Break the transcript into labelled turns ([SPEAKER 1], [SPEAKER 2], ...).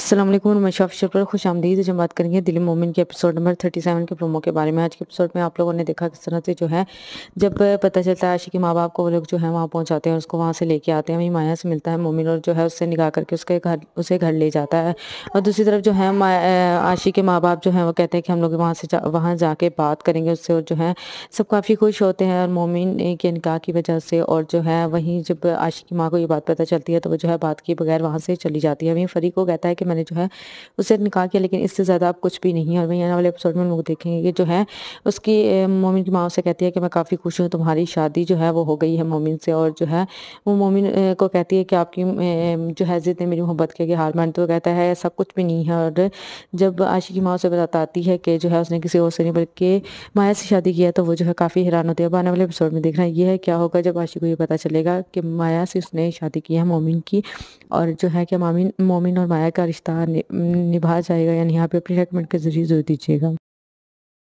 [SPEAKER 1] असलम नमशा पर खुश आमदीद जब बात करेंगे दिल्ली मोमिन के एपिसोड नंबर थर्टी सेवन के प्रोमो के बारे में आज के एपिसोड में आप लोगों ने देखा किस तरह से जो है जब पता चलता है आशी के माँ बाप को वो लोग जो है वहाँ पहुँचाते हैं उसको वहाँ से लेके आते हैं वहीं माया से मिलता है मोमिन और जो है उससे निगाह करके उसके घर उसे घर ले जाता है और दूसरी तरफ जो है आशी के माँ बाप जो है वो कहते हैं कि हम लोग वहाँ से जा, वहाँ जाके बात करेंगे उससे और जो है सब काफ़ी खुश होते हैं और मोमिन के निकाह की वजह से और जो है वहीं जब आशी की माँ को ये बात पता चलती है तो वो जो है बात के बगैर वहाँ से चली जाती है वहीं फरी को कहता है कि मैंने जो है उसे निकाल किया लेकिन इससे ज़्यादा अब कुछ भी नहीं और वही आने वाले एपिसोड में लोग देखेंगे कि जो है उसकी मोमिन की माँ से कहती है कि मैं काफ़ी खुश हूँ तुम्हारी शादी जो है वो हो गई है मोमिन से और जो है वो मोमिन को कहती है कि आपकी जो है जिद ने मेरी मोहब्बत के कि हार मान तो कहता है ऐसा कुछ भी नहीं है और जब आशी की माँ उसे बताती है कि जो है उसने किसी और से नहीं बल्कि माया से शादी किया तो वो जो है काफ़ी हैरान होती है अब आने वाले एपिसोड में देखना यह है क्या होगा जब आशी को ये पता चलेगा कि माया से उसने शादी की है मोमिन की और जो है कि मामिन मोमिन और माया का रिश्ता रिश्ता नि, निभा जाएगा यानी यहाँ पे अपनी के ज़रिए ज़रूर दीजिएगा